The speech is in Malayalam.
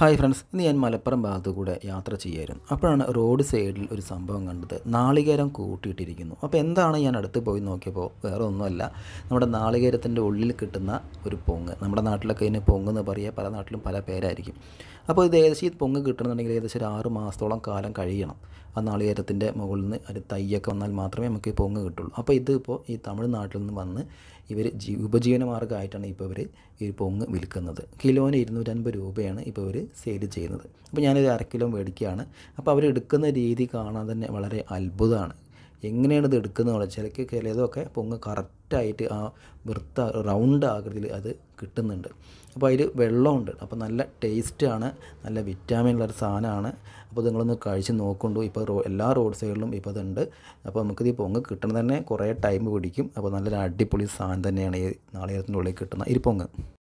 ഹായ് ഫ്രണ്ട്സ് ഇന്ന് ഞാൻ മലപ്പുറം ഭാഗത്തു കൂടെ യാത്ര ചെയ്യായിരുന്നു അപ്പോഴാണ് റോഡ് സൈഡിൽ ഒരു സംഭവം കണ്ടത് നാളികേരം കൂട്ടിയിട്ടിരിക്കുന്നു അപ്പോൾ എന്താണ് ഞാൻ അടുത്ത് പോയി നോക്കിയപ്പോൾ വേറെ ഒന്നുമല്ല നമ്മുടെ നാളികേരത്തിൻ്റെ ഉള്ളിൽ കിട്ടുന്ന ഒരു പൊങ്ങ് നമ്മുടെ നാട്ടിലൊക്കെ ഇതിന് പൊങ്ങ് എന്ന് പറയുക പല നാട്ടിലും പല പേരായിരിക്കും അപ്പോൾ ഇത് ഏകദേശം ഈ പൊങ്ങ് കിട്ടണമെന്നുണ്ടെങ്കിൽ ഏകദേശം ഒരു ആറ് മാസത്തോളം കാലം കഴിയണം ആ നാളികേരത്തിൻ്റെ മുകളിൽ നിന്ന് ഒരു തയ്യൊക്കെ വന്നാൽ മാത്രമേ നമുക്ക് ഈ പൊങ്ങ് കിട്ടുള്ളൂ അപ്പോൾ ഇതിപ്പോൾ ഈ തമിഴ്നാട്ടിൽ നിന്ന് വന്ന് ഇവർ ജീ ഉപജീവനമാർഗ്ഗമായിട്ടാണ് ഇപ്പോൾ ഇവർ ഈ പൊങ്ങ് വിൽക്കുന്നത് കിലോന് ഇരുന്നൂറ്റൻപത് രൂപയാണ് ഇപ്പോൾ ഇവർ സെയിൽ ചെയ്യുന്നത് അപ്പോൾ ഞാനൊരു അര കിലോ മേടിക്കുകയാണ് അപ്പോൾ അവരെടുക്കുന്ന രീതി കാണാൻ തന്നെ വളരെ അത്ഭുതമാണ് എങ്ങനെയാണ് ഇത് എടുക്കുന്നത് ചിലക്ക് ചിലതൊക്കെ പൊങ്ങ് കറക്റ്റായിട്ട് ആ വൃത്ത റൗണ്ട് ആകൃതിയിൽ അത് കിട്ടുന്നുണ്ട് അപ്പോൾ അതിൽ വെള്ളമുണ്ട് അപ്പോൾ നല്ല ടേസ്റ്റാണ് നല്ല വിറ്റാമിൻ ഉള്ളൊരു സാധനമാണ് അപ്പോൾ നിങ്ങളൊന്ന് കഴിച്ച് നോക്കുണ്ടു ഇപ്പോൾ റോ എല്ലാ റോഡ് സൈഡിലും ഇപ്പോൾ അതുണ്ട് അപ്പോൾ നമുക്കിത് ഈ പൊങ്ങ് കിട്ടണം തന്നെ കുറേ ടൈം പിടിക്കും അപ്പോൾ നല്ലൊരു അടിപൊളി സാധനം തന്നെയാണ് ഈ നാളികേരത്തിൻ്റെ ഉള്ളിൽ കിട്ടുന്ന ഇരിപ്പൊങ്ങ്